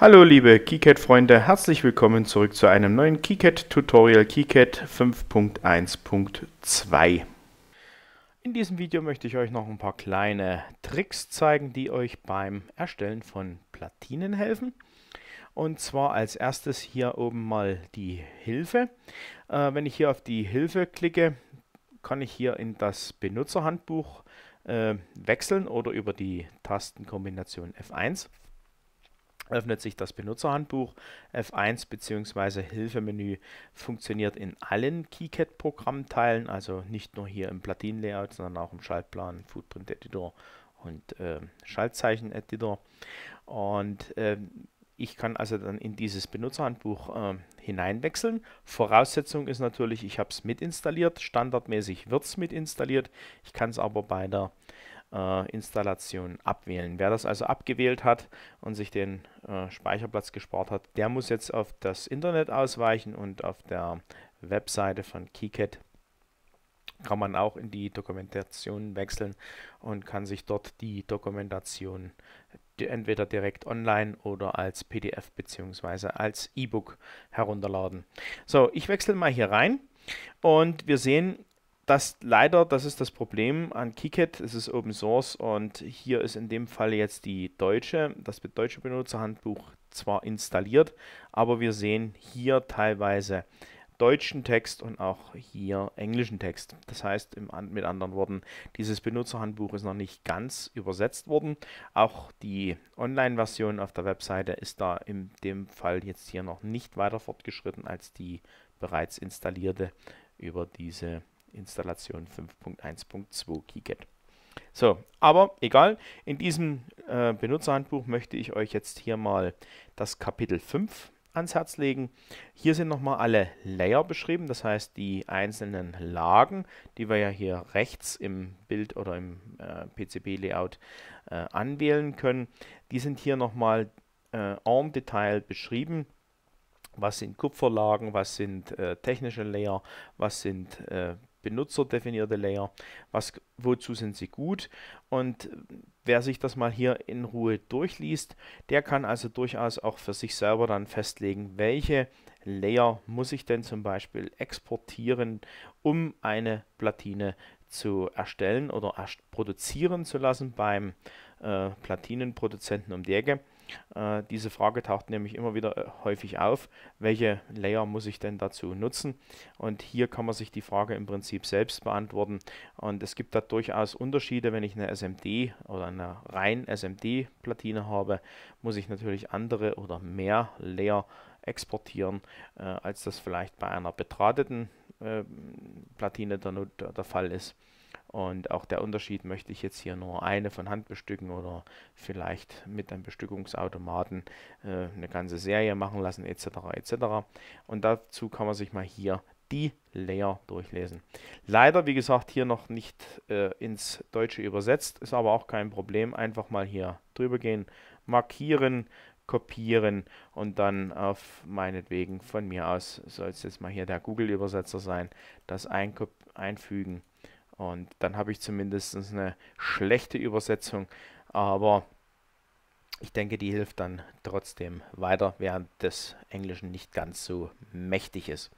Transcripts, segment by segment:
Hallo liebe KiCad-Freunde, herzlich willkommen zurück zu einem neuen KiCad-Tutorial KiCad 5.1.2. In diesem Video möchte ich euch noch ein paar kleine Tricks zeigen, die euch beim Erstellen von Platinen helfen. Und zwar als erstes hier oben mal die Hilfe. Äh, wenn ich hier auf die Hilfe klicke, kann ich hier in das Benutzerhandbuch äh, wechseln oder über die Tastenkombination F1 öffnet sich das Benutzerhandbuch. F1 bzw. Hilfemenü funktioniert in allen KiCad-Programmteilen, also nicht nur hier im Platin-Layout, sondern auch im Schaltplan, Footprint-Editor und äh, Schaltzeichen-Editor. Und äh, ich kann also dann in dieses Benutzerhandbuch äh, hineinwechseln. Voraussetzung ist natürlich, ich habe es mitinstalliert. Standardmäßig wird es mitinstalliert. Ich kann es aber bei der äh, Installation abwählen. Wer das also abgewählt hat und sich den äh, Speicherplatz gespart hat, der muss jetzt auf das Internet ausweichen und auf der Webseite von KiCad kann man auch in die Dokumentation wechseln und kann sich dort die Dokumentation entweder direkt online oder als PDF bzw. als E-Book herunterladen. So, ich wechsle mal hier rein und wir sehen, das leider, das ist das Problem an Kiket. Es ist Open Source und hier ist in dem Fall jetzt die deutsche, das deutsche Benutzerhandbuch zwar installiert, aber wir sehen hier teilweise deutschen Text und auch hier englischen Text. Das heißt, im, mit anderen Worten, dieses Benutzerhandbuch ist noch nicht ganz übersetzt worden. Auch die Online-Version auf der Webseite ist da in dem Fall jetzt hier noch nicht weiter fortgeschritten als die bereits installierte über diese Installation 5.1.2 KeyGet. So, aber egal, in diesem äh, Benutzerhandbuch möchte ich euch jetzt hier mal das Kapitel 5 ans Herz legen. Hier sind nochmal alle Layer beschrieben, das heißt die einzelnen Lagen, die wir ja hier rechts im Bild oder im äh, PCB-Layout äh, anwählen können. Die sind hier nochmal äh, en Detail beschrieben. Was sind Kupferlagen, was sind äh, technische Layer, was sind äh, benutzerdefinierte Layer. Was, wozu sind sie gut? Und wer sich das mal hier in Ruhe durchliest, der kann also durchaus auch für sich selber dann festlegen, welche Layer muss ich denn zum Beispiel exportieren, um eine Platine zu erstellen oder erst produzieren zu lassen beim äh, Platinenproduzenten um die Ecke. Äh, diese Frage taucht nämlich immer wieder äh, häufig auf, welche Layer muss ich denn dazu nutzen? Und hier kann man sich die Frage im Prinzip selbst beantworten. Und es gibt da durchaus Unterschiede. Wenn ich eine SMD oder eine rein SMD-Platine habe, muss ich natürlich andere oder mehr Layer exportieren, äh, als das vielleicht bei einer betrateten äh, Platine der, der Fall ist. Und auch der Unterschied möchte ich jetzt hier nur eine von Hand bestücken oder vielleicht mit einem Bestückungsautomaten äh, eine ganze Serie machen lassen etc. etc. Und dazu kann man sich mal hier die Layer durchlesen. Leider, wie gesagt, hier noch nicht äh, ins Deutsche übersetzt, ist aber auch kein Problem. Einfach mal hier drüber gehen, markieren, kopieren und dann auf meinetwegen von mir aus soll es jetzt mal hier der Google-Übersetzer sein, das einfügen und dann habe ich zumindest eine schlechte Übersetzung, aber ich denke, die hilft dann trotzdem weiter, während des Englischen nicht ganz so mächtig ist.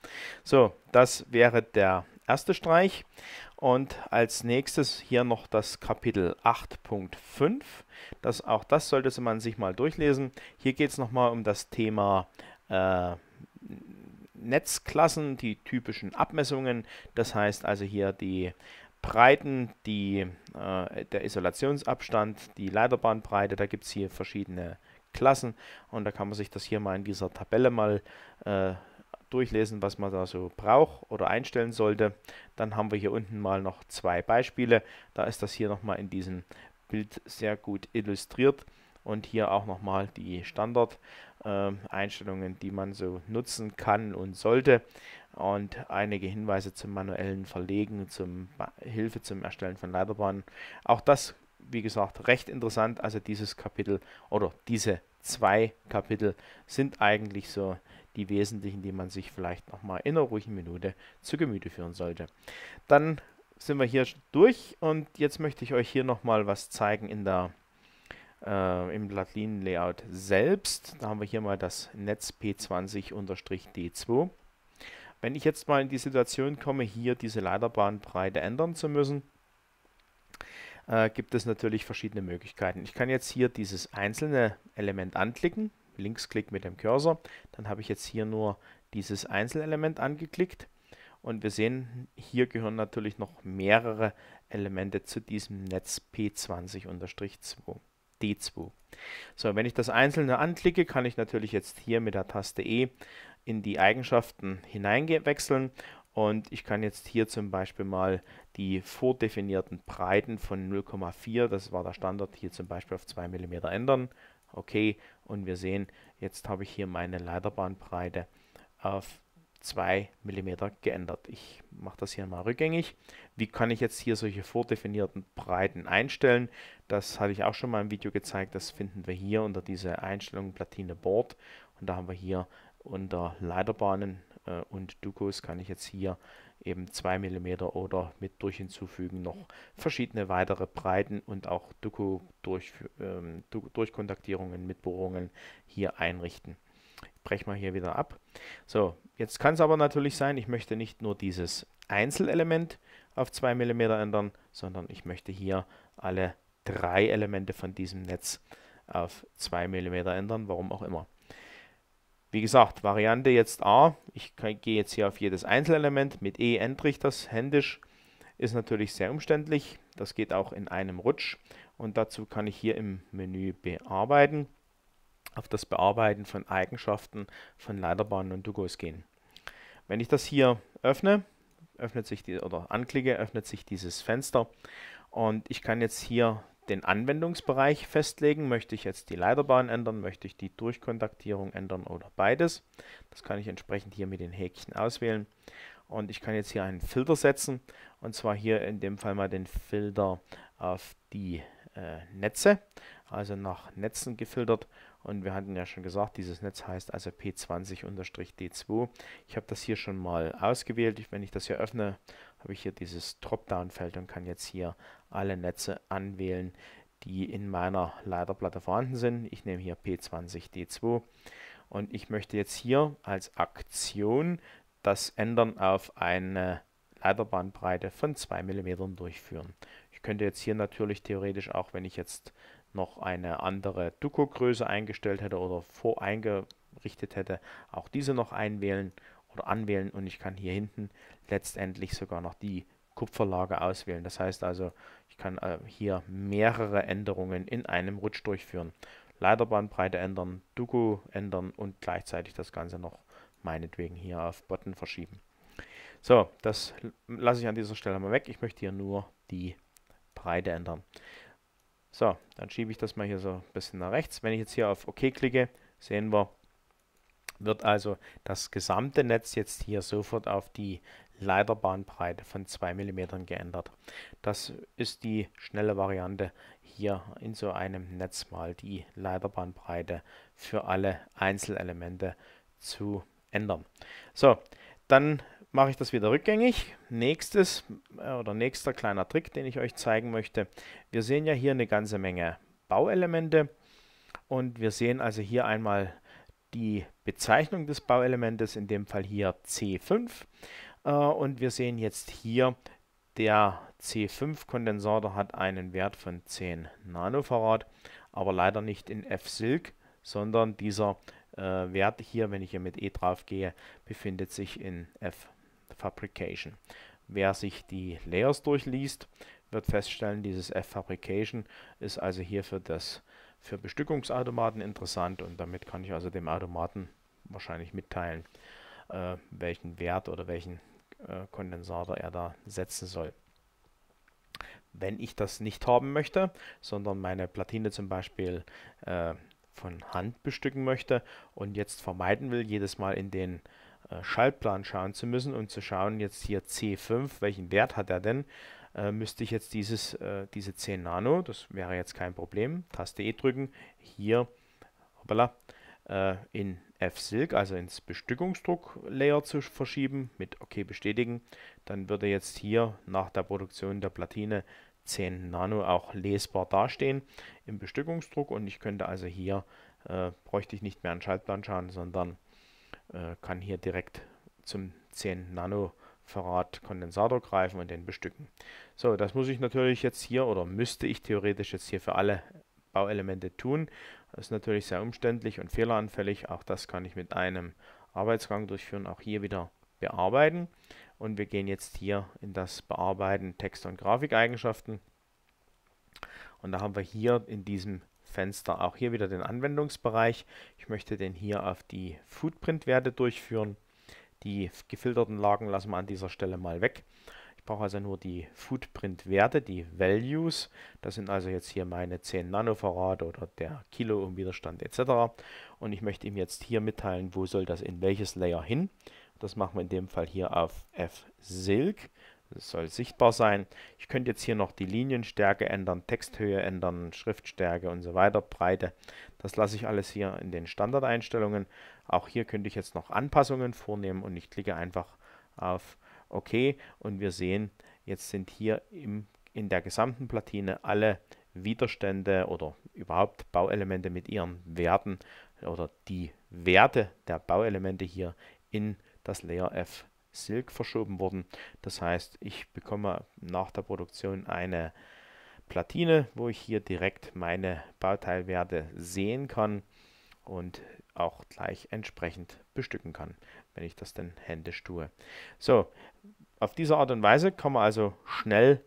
So, das wäre der erste Streich. Und als nächstes hier noch das Kapitel 8.5. Das, auch das sollte man sich mal durchlesen. Hier geht es nochmal um das Thema äh, Netzklassen, die typischen Abmessungen. Das heißt also hier die Breiten, die, äh, der Isolationsabstand, die Leiterbahnbreite, da gibt es hier verschiedene Klassen und da kann man sich das hier mal in dieser Tabelle mal äh, durchlesen, was man da so braucht oder einstellen sollte. Dann haben wir hier unten mal noch zwei Beispiele. Da ist das hier nochmal in diesem Bild sehr gut illustriert und hier auch nochmal die Standard-Einstellungen, äh, die man so nutzen kann und sollte und einige Hinweise zum manuellen Verlegen, zum Hilfe zum Erstellen von Leiterbahnen. Auch das, wie gesagt, recht interessant. Also dieses Kapitel oder diese zwei Kapitel sind eigentlich so die wesentlichen, die man sich vielleicht nochmal in einer ruhigen Minute zu Gemüte führen sollte. Dann sind wir hier durch und jetzt möchte ich euch hier nochmal was zeigen in der äh, im Platlin-Layout selbst. Da haben wir hier mal das Netz P20-D2 wenn ich jetzt mal in die Situation komme, hier diese Leiterbahnbreite ändern zu müssen, äh, gibt es natürlich verschiedene Möglichkeiten. Ich kann jetzt hier dieses einzelne Element anklicken, Linksklick mit dem Cursor, dann habe ich jetzt hier nur dieses Einzelelement angeklickt und wir sehen, hier gehören natürlich noch mehrere Elemente zu diesem Netz p 20 D2. So, wenn ich das Einzelne anklicke, kann ich natürlich jetzt hier mit der Taste E in die Eigenschaften hineingewechseln und ich kann jetzt hier zum Beispiel mal die vordefinierten Breiten von 0,4, das war der Standard, hier zum Beispiel auf 2 mm ändern. Okay, und wir sehen, jetzt habe ich hier meine Leiterbahnbreite auf 2 mm geändert. Ich mache das hier mal rückgängig. Wie kann ich jetzt hier solche vordefinierten Breiten einstellen? Das hatte ich auch schon mal im Video gezeigt. Das finden wir hier unter diese Einstellungen Platine Board. Und da haben wir hier unter Leiterbahnen äh, und Dukos kann ich jetzt hier eben 2 mm oder mit durch hinzufügen noch verschiedene weitere Breiten und auch Duko durch, ähm, durch Kontaktierungen mit Bohrungen hier einrichten. Ich breche mal hier wieder ab. So, jetzt kann es aber natürlich sein, ich möchte nicht nur dieses Einzelelement auf 2 mm ändern, sondern ich möchte hier alle drei Elemente von diesem Netz auf 2 mm ändern, warum auch immer. Wie gesagt, Variante jetzt A, ich gehe jetzt hier auf jedes Einzelelement mit E ändere ich das händisch, ist natürlich sehr umständlich. Das geht auch in einem Rutsch und dazu kann ich hier im Menü Bearbeiten auf das Bearbeiten von Eigenschaften von Leiterbahnen und Dugos gehen. Wenn ich das hier öffne, öffnet sich die, oder anklicke, öffnet sich dieses Fenster und ich kann jetzt hier den Anwendungsbereich festlegen. Möchte ich jetzt die Leiterbahn ändern? Möchte ich die Durchkontaktierung ändern oder beides? Das kann ich entsprechend hier mit den Häkchen auswählen. Und ich kann jetzt hier einen Filter setzen. Und zwar hier in dem Fall mal den Filter auf die äh, Netze. Also nach Netzen gefiltert. Und wir hatten ja schon gesagt, dieses Netz heißt also P20-D2. Ich habe das hier schon mal ausgewählt. Wenn ich das hier öffne, habe ich hier dieses Dropdown-Feld und kann jetzt hier alle Netze anwählen, die in meiner Leiterplatte vorhanden sind. Ich nehme hier P20D2 und ich möchte jetzt hier als Aktion das Ändern auf eine Leiterbandbreite von 2 mm durchführen. Ich könnte jetzt hier natürlich theoretisch auch, wenn ich jetzt noch eine andere Duco-Größe eingestellt hätte oder voreingerichtet hätte, auch diese noch einwählen oder anwählen und ich kann hier hinten letztendlich sogar noch die Kupferlage auswählen. Das heißt also, ich kann äh, hier mehrere Änderungen in einem Rutsch durchführen. Leiterbandbreite ändern, Duku ändern und gleichzeitig das Ganze noch meinetwegen hier auf Button verschieben. So, das lasse ich an dieser Stelle mal weg. Ich möchte hier nur die Breite ändern. So, dann schiebe ich das mal hier so ein bisschen nach rechts. Wenn ich jetzt hier auf OK klicke, sehen wir, wird also das gesamte Netz jetzt hier sofort auf die Leiterbahnbreite von 2 mm geändert. Das ist die schnelle Variante, hier in so einem Netz mal die Leiterbahnbreite für alle Einzelelemente zu ändern. So, dann mache ich das wieder rückgängig. Nächstes äh, oder nächster kleiner Trick, den ich euch zeigen möchte. Wir sehen ja hier eine ganze Menge Bauelemente und wir sehen also hier einmal die Bezeichnung des Bauelementes, in dem Fall hier C5. Äh, und wir sehen jetzt hier, der C5-Kondensator hat einen Wert von 10 Nanofarad, aber leider nicht in F-Silk, sondern dieser äh, Wert hier, wenn ich hier mit E drauf gehe, befindet sich in F-Fabrication. Wer sich die Layers durchliest, wird feststellen, dieses F-Fabrication ist also hier für das für Bestückungsautomaten interessant und damit kann ich also dem Automaten wahrscheinlich mitteilen, äh, welchen Wert oder welchen äh, Kondensator er da setzen soll. Wenn ich das nicht haben möchte, sondern meine Platine zum Beispiel äh, von Hand bestücken möchte und jetzt vermeiden will, jedes Mal in den äh, Schaltplan schauen zu müssen und zu schauen, jetzt hier C5, welchen Wert hat er denn, äh, müsste ich jetzt dieses, äh, diese 10 Nano, das wäre jetzt kein Problem, Taste E drücken, hier hoppala, äh, in F-Silk, also ins Bestückungsdruck-Layer zu verschieben, mit OK bestätigen, dann würde jetzt hier nach der Produktion der Platine 10 Nano auch lesbar dastehen im Bestückungsdruck und ich könnte also hier, äh, bräuchte ich nicht mehr einen Schaltplan schauen, sondern äh, kann hier direkt zum 10 Nano Farad Kondensator greifen und den bestücken. So, das muss ich natürlich jetzt hier oder müsste ich theoretisch jetzt hier für alle Bauelemente tun. Das ist natürlich sehr umständlich und fehleranfällig. Auch das kann ich mit einem Arbeitsgang durchführen. Auch hier wieder bearbeiten. Und wir gehen jetzt hier in das Bearbeiten Text- und Grafikeigenschaften. Und da haben wir hier in diesem Fenster auch hier wieder den Anwendungsbereich. Ich möchte den hier auf die Footprint-Werte durchführen. Die gefilterten Lagen lassen wir an dieser Stelle mal weg. Ich brauche also nur die Footprint-Werte, die Values. Das sind also jetzt hier meine 10 Nanofarad oder der kilo widerstand etc. Und ich möchte ihm jetzt hier mitteilen, wo soll das in welches Layer hin. Das machen wir in dem Fall hier auf F-Silk. Das soll sichtbar sein. Ich könnte jetzt hier noch die Linienstärke ändern, Texthöhe ändern, Schriftstärke und so weiter, Breite. Das lasse ich alles hier in den Standardeinstellungen. Auch hier könnte ich jetzt noch Anpassungen vornehmen und ich klicke einfach auf OK und wir sehen, jetzt sind hier im, in der gesamten Platine alle Widerstände oder überhaupt Bauelemente mit ihren Werten oder die Werte der Bauelemente hier in das Layer F Silk verschoben worden. Das heißt, ich bekomme nach der Produktion eine Platine, wo ich hier direkt meine Bauteilwerte sehen kann und auch gleich entsprechend bestücken kann, wenn ich das denn händisch tue. So, auf diese Art und Weise kann man also schnell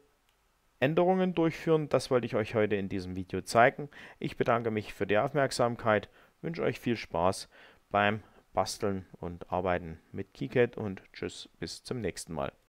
Änderungen durchführen. Das wollte ich euch heute in diesem Video zeigen. Ich bedanke mich für die Aufmerksamkeit, wünsche euch viel Spaß beim Basteln und Arbeiten mit KiCad und tschüss, bis zum nächsten Mal.